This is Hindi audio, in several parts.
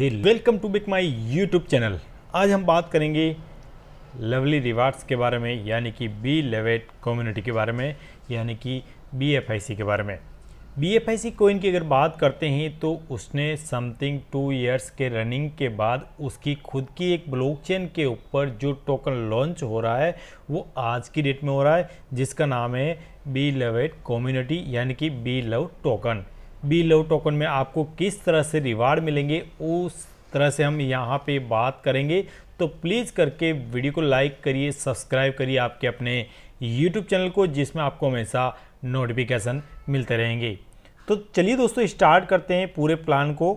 हिल वेलकम टू बिक माई यूट्यूब चैनल आज हम बात करेंगे लवली रिवार्ड्स के बारे में यानी कि बी लेवेट कम्युनिटी के बारे में यानी कि बी एफ आई सी के बारे में B F I C coin की अगर बात करते हैं तो उसने समथिंग टू ईयर्स के रनिंग के बाद उसकी खुद की एक ब्लॉकचेन के ऊपर जो टोकन लॉन्च हो रहा है वो आज की डेट में हो रहा है जिसका नाम है बी लेवेट कम्युनिटी यानी कि B love token B love token में आपको किस तरह से रिवार्ड मिलेंगे उस तरह से हम यहाँ पे बात करेंगे तो प्लीज़ करके वीडियो को लाइक करिए सब्सक्राइब करिए आपके अपने यूट्यूब चैनल को जिसमें आपको हमेशा नोटिफिकेशन मिलते रहेंगे तो चलिए दोस्तों स्टार्ट करते हैं पूरे प्लान को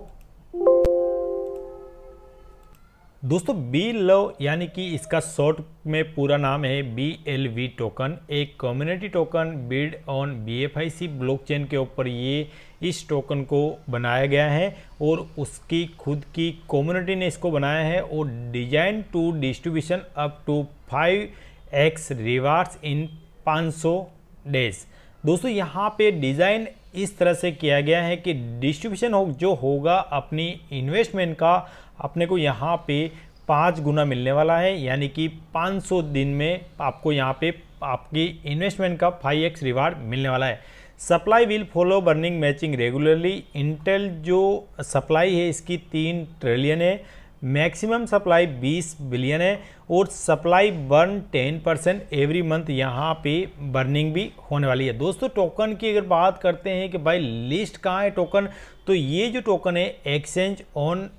दोस्तों बी लव यानी कि इसका शॉर्ट में पूरा नाम है बी एल वी टोकन एक community token build on B F I C blockchain के ऊपर ये इस टोकन को बनाया गया है और उसकी खुद की कम्युनिटी ने इसको बनाया है और design to distribution up to five X rewards in 500 days दोस्तों यहाँ पे डिज़ाइन इस तरह से किया गया है कि डिस्ट्रीब्यूशन हो जो होगा अपनी इन्वेस्टमेंट का अपने को यहाँ पे पाँच गुना मिलने वाला है यानी कि 500 दिन में आपको यहाँ पे आपकी इन्वेस्टमेंट का फाइव एक्स रिवार्ड मिलने वाला है supply will follow burning matching regularly intel जो सप्लाई है इसकी तीन ट्रिलियन है मैक्सिमम सप्लाई 20 बिलियन है और supply burn 10 percent every month यहाँ पे बर्निंग भी होने वाली है दोस्तों टोकन की अगर बात करते हैं कि भाई लिस्ट कहाँ है टोकन तो ये जो टोकन है एक्सचेंज ऑन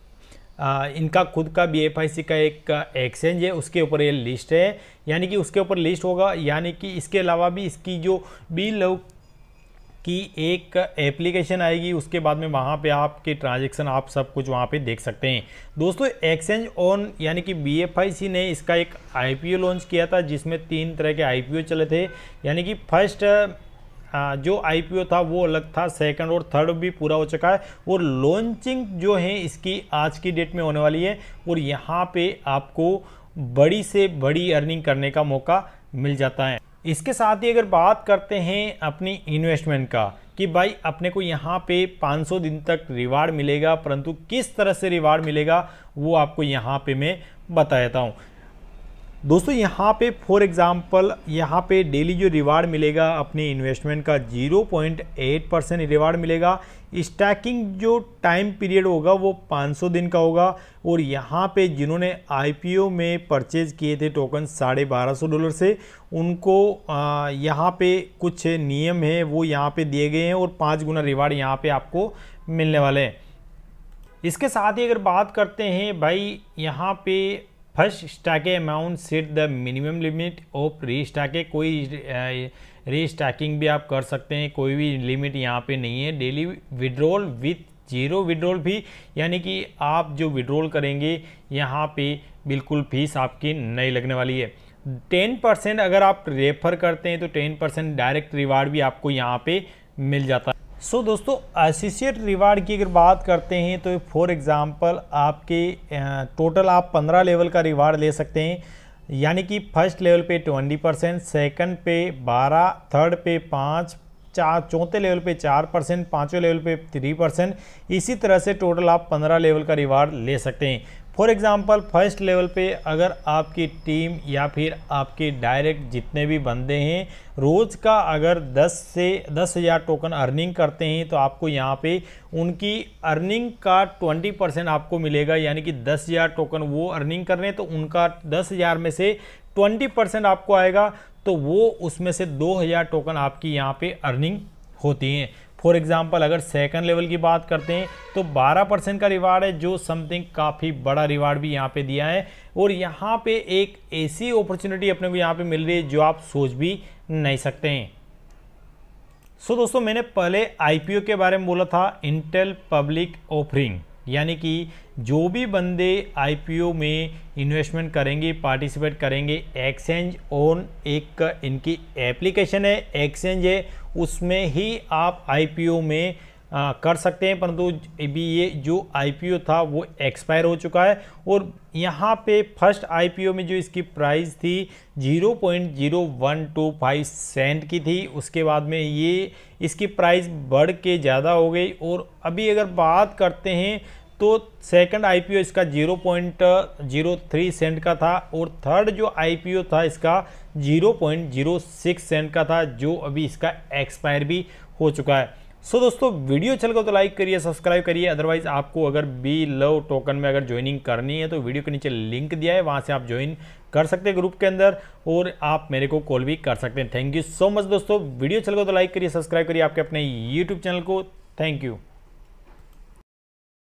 इनका खुद का बी एफ आई सी का एक एक्सचेंज है उसके ऊपर ये लिस्ट है यानी कि उसके ऊपर लिस्ट होगा यानी कि इसके अलावा भी इसकी जो बी लोग कि एक एप्लीकेशन आएगी उसके बाद में वहाँ पे आपके ट्रांजैक्शन आप सब कुछ वहाँ पे देख सकते हैं दोस्तों एक्सचेंज ऑन यानी कि बी ने इसका एक आई लॉन्च किया था जिसमें तीन तरह के आई चले थे यानी कि फर्स्ट जो आईपीओ था वो अलग था सेकंड और थर्ड भी पूरा हो चुका है और लॉन्चिंग जो है इसकी आज की डेट में होने वाली है और यहाँ पर आपको बड़ी से बड़ी अर्निंग करने का मौका मिल जाता है इसके साथ ही अगर बात करते हैं अपनी इन्वेस्टमेंट का कि भाई अपने को यहाँ पे 500 दिन तक रिवार्ड मिलेगा परंतु किस तरह से रिवार्ड मिलेगा वो आपको यहाँ पे मैं बताता हूँ दोस्तों यहाँ पे फॉर एग्जांपल यहाँ पे डेली जो रिवार्ड मिलेगा अपने इन्वेस्टमेंट का 0.8 परसेंट रिवार्ड मिलेगा स्टैकिंग जो टाइम पीरियड होगा वो 500 दिन का होगा और यहाँ पे जिन्होंने आईपीओ में परचेज किए थे टोकन साढ़े बारह सौ डॉलर से उनको यहाँ पे कुछ नियम है वो यहाँ पे दिए गए हैं और पाँच गुना रिवार्ड यहाँ पर आपको मिलने वाले हैं इसके साथ ही अगर बात करते हैं भाई यहाँ पे first stake amount set the minimum limit of restake कोई री स्टाकिंग भी आप कर सकते हैं कोई भी लिमिट यहाँ पे नहीं है daily withdrawal with zero withdrawal भी यानी कि आप जो विड्रोल करेंगे यहाँ पे बिल्कुल फीस आपकी नहीं लगने वाली है टेन परसेंट अगर आप रेफर करते हैं तो टेन परसेंट डायरेक्ट रिवार्ड भी आपको यहाँ पे मिल जाता है सो so, दोस्तों एसोसिएट रिवार्ड की अगर बात करते हैं तो फॉर एग्ज़ाम्पल आपके टोटल आप पंद्रह लेवल का रिवार्ड ले सकते हैं यानी कि फर्स्ट लेवल पे ट्वेंटी परसेंट सेकेंड पे बारह थर्ड पे पाँच चार चौथे लेवल पे चार परसेंट पाँचवें लेवल पे थ्री परसेंट इसी तरह से टोटल आप पंद्रह लेवल का रिवार्ड ले सकते हैं फॉर एग्ज़ाम्पल फर्स्ट लेवल पे अगर आपकी टीम या फिर आपके डायरेक्ट जितने भी बंदे हैं रोज़ का अगर 10 से दस हज़ार टोकन अर्निंग करते हैं तो आपको यहाँ पे उनकी अर्निंग का 20 परसेंट आपको मिलेगा यानी कि दस हज़ार टोकन वो अर्निंग कर रहे हैं तो उनका दस हज़ार में से 20 परसेंट आपको आएगा तो वो उसमें से हज़ार टोकन आपकी यहाँ पर अर्निंग होती हैं फॉर एग्जाम्पल अगर सेकंड लेवल की बात करते हैं तो 12 परसेंट का रिवार्ड है जो समथिंग काफ़ी बड़ा रिवार्ड भी यहाँ पे दिया है और यहाँ पे एक ऐसी अपॉर्चुनिटी अपने को यहाँ पे मिल रही है जो आप सोच भी नहीं सकते हैं सो so, दोस्तों मैंने पहले आईपीओ के बारे में बोला था इंटेल पब्लिक ऑफरिंग यानी कि जो भी बंदे आईपीओ में इन्वेस्टमेंट करेंगे पार्टिसिपेट करेंगे एक्सचेंज ऑन एक इनकी एप्लीकेशन है एक्सचेंज है उसमें ही आप आईपीओ में आ, कर सकते हैं परंतु अभी ये जो आईपीओ था वो एक्सपायर हो चुका है और यहाँ पे फर्स्ट आईपीओ में जो इसकी प्राइस थी 0.0125 सेंट की थी उसके बाद में ये इसकी प्राइस बढ़ के ज़्यादा हो गई और अभी अगर बात करते हैं तो सेकंड आईपीओ इसका 0.03 सेंट का था और थर्ड जो आईपीओ था इसका 0.06 सेंट का था जो अभी इसका एक्सपायर भी हो चुका है सो दोस्तों वीडियो चल गया तो लाइक करिए सब्सक्राइब करिए अदरवाइज आपको अगर बी लव टोकन में अगर ज्वाइनिंग करनी है तो वीडियो के नीचे लिंक दिया है वहाँ से आप ज्वाइन कर सकते हैं ग्रुप के अंदर और आप मेरे को कॉल भी कर सकते हैं थैंक यू सो मच दोस्तों वीडियो चल गया तो लाइक करिए सब्सक्राइब करिए आपके अपने यूट्यूब चैनल को थैंक यू